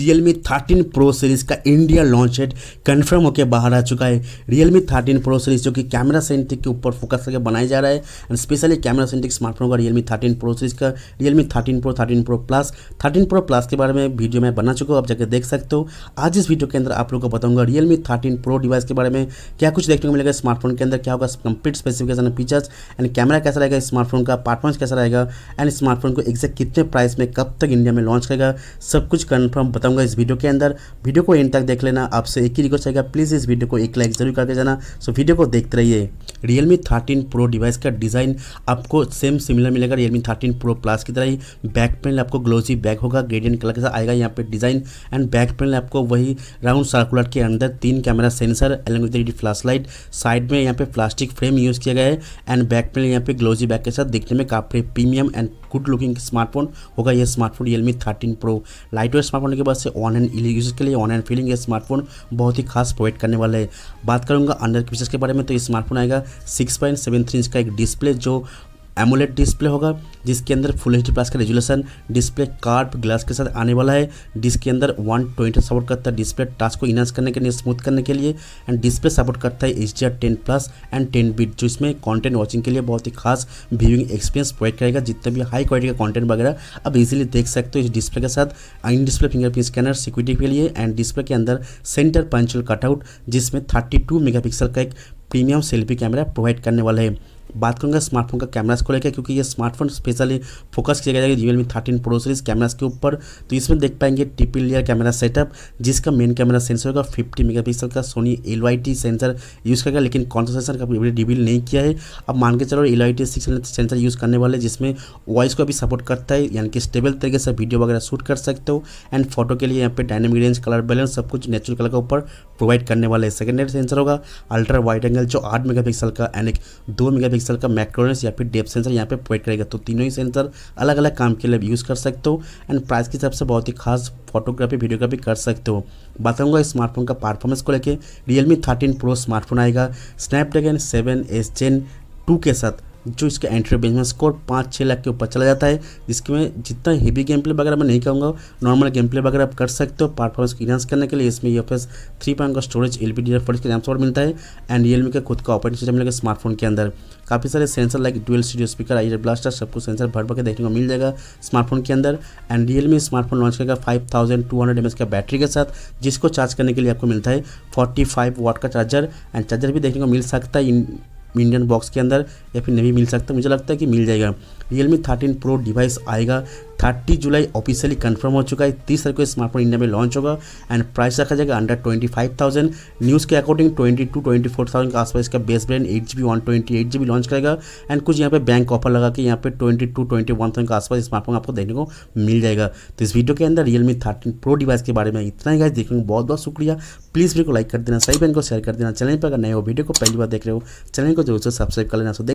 Realme thirteen pro series का India launch date confirm होकर बाहर आ चुका है रियलमी थर्टीन प्रो सीरीज़ जो कि कैमरा सेंटिक के ऊपर फोकस करके बनाया जा रहा है and specially camera centric smartphone का रियलमी थर्टीन प्रो सीरीज़ का Realme thirteen pro thirteen pro plus thirteen pro plus के बारे में वीडियो मैं बना चुका हूँ आप जाकर देख सकते हो आज इस वीडियो के अंदर आप लोग को बताऊँगा रियलमी थर्टीन प्रो डिवाइस के बारे में क्या कुछ देखने को मिलेगा स्मार्टफोन के अंदर क्या होगा complete specification features and camera कैसा रहेगा स्मार्टफोन का परफॉर्मेंस कैसा रहेगा एंड स्मार्टफोन को एक्जैक्ट कितने प्राइस में कब तक इंडिया में लॉन्च करेगा सब कुछ कन्फर्म बताऊंगा इस वीडियो के अंदर वीडियो को एंड तक देख लेना आपसे एक ही रिक्वेस्ट आएगा प्लीज़ इस वीडियो को एक लाइक जरूर करके जाना सो वीडियो को देखते रहिए रियलमी थर्टीन प्रो डिवाइस का डिज़ाइन आपको सेम सिमिलर मिलेगा रियलमी थर्टीन प्रो प्लस की तरह ही बैक पेन आपको ग्लोजी बैक होगा ग्रेडियन कलर के साथ आएगा यहाँ पर डिज़ाइन एंड बैक पेन आपको वही राउंड सर्कुलर के अंदर तीन camera sensor along flash light side में यहाँ पे प्लास्टिक फ्रेम यूज़ किया गया है एंड बैक पेन यहाँ पे ग्लोजी बैक के साथ देखने में काफ़ी premium and good looking smartphone होगा यह smartphone Realme thirteen pro light weight smartphone के बाद पास है ऑनलाइन यूजर्स के लिए ऑनलाइन फीलिंग ये स्मार्टफोन बहुत ही खास प्रोवाइड करने वाला है बात करूंगा अंडर के फीचर्स के बारे में तो ये स्मार्टफोन आएगा six point seven three inch का एक डिस्प्ले जो एमोलेट डिस्प्ले होगा जिसके अंदर फुल एच प्लस का रेजुलेशन डिस्प्ले कार्ड ग्लास के साथ आने वाला है डिस्क के अंदर वन ट्वेंटी सपोर्ट करता है डिस्प्ले टास्क को इनहस करने के लिए स्मूथ करने के लिए एंड डिस्प्ले सपोर्ट करता है H D R ten plus and ten bit जो इसमें कॉन्टेंट वॉचिंग के लिए बहुत ही खास व्यूइंग एक्सपीरियंस प्रोवाइड करेगा जितना भी हाई क्वालिटी का कॉन्टेंट वगैरह अब इजिली देख सकते हो इस डिस्प्ले के साथ in display fingerprint scanner security के लिए एंड डिस्प्ले के अंदर सेंटर पंचल कटआउट जिसमें थर्टी टू पिक्सल का एक प्रीमियम सेल्फी कैमरा प्रोवाइड करने वाला है बात करूँगा स्मार्टफोन का कैमराज को लेकर क्योंकि ये स्मार्टफोन स्पेशली फोकस किया जाएगा Realme thirteen pro series cameras के ऊपर तो इसमें देख पाएंगे टिपिल लेयर कैमरा सेटअप जिसका मेन कैमरा सेंसर होगा फिफ्टी मेगापिक्सल का सोनी एल सेंसर यूज़ करेगा लेकिन कॉन्सेंसर का अभी डिबिल नहीं किया है अब मान के चलो एल आई सेंसर यूज़ करने वाले जिसमें वॉइस को भी सपोर्ट करता है यानी कि स्टेबल तरीके से वीडियो वगैरह शूट कर सकते हो एंड फोटो के लिए यहाँ पे डायनेमिक रेंज कलर बैलेंस सब कुछ नेचुरल कलर के ऊपर प्रोवाइड करने वाला सेकेंडरी सेंसर होगा अल्ट्रा वाइड एंगल जो आठ मेगापिक्सल का एंड एक दो पिक्सल का मैक्रोनस या फिर डेप सेंसर यहाँ पे प्रोवाइड करेगा तो तीनों ही सेंसर अलग अलग काम के लिए यूज़ कर सकते हो एंड प्राइस के हिसाब से बहुत ही खास फोटोग्राफी वीडियोग्राफी कर सकते हो बात करूँगा स्मार्टफोन का परफॉर्मेंस को लेकर रियलमी थर्टीन प्रो स्मार्टफोन आएगा Snapdragon seven S ten two के साथ जो इसका एंट्री बेस में स्कोर पाँच छः लाख के ऊपर चला जाता है जिसके में जितना हेवी गेम प्ले वगैरह मैं नहीं कहूँगा नॉर्मल गेम प्ले वगैरह आप कर सकते हो परफॉर्मेंस को इनहांस करने के लिए इसमें यू एस थ्री पॉइंट का स्टोरेज एल पी डी के नाम मिलता है एंड रियलमी का खुद का ऑपरेटिंग सिस्टम मिलेगा स्मार्टफोन के अंदर काफ़ी सारे sensor like dual studio speaker I blaster सबको सेंसर भर भर के देखने को मिल जाएगा स्मार्टफोन के अंदर एंड रियलमी स्मार्टफोन लॉन्च करेगा फाइव थाउजेंड टू हंड्रेड का बैटरी के साथ जिसको चार्ज करने के लिए आपको मिलता है फोर्टी फाइव वाट का चार्जर एंड चार्जर भी देखने को मिल सकता है इंडियन बॉक्स के अंदर या फिर नहीं मिल सकता मुझे लगता है कि मिल जाएगा रियलमी थर्टीन प्रो डिवाइस आएगा थर्टी जुलाई ऑफिशियली कंफर्म हो चुका है तीस तारीख को स्मार्टफोन इंडिया में लॉन्च होगा एंड प्राइस रखा जाएगा under twenty five thousand news के according twenty two twenty four thousand के आसपास इसका बेस ब्रेन eight G B one twenty eight G B launch करेगा एंड कुछ यहाँ पे बैंक ऑफर लगा के यहाँ पे twenty two twenty one thousand के आसपास स्मार्टफोन आपको देखने को मिल जाएगा तो इस वीडियो के अंदर रियलमी थर्टीन प्रो डिवाइस के बारे में इतना ही गाइस देखेंगे बहुत बहुत शुक्रिया प्लीज़ वीडियो को लाइक कर देना सही बैंक को शेयर कर देना चैनल पर अगर नए हो वीडियो को पहली बार देख रहे हो चैनल को जरूर से सब्सक्राइब कर लेना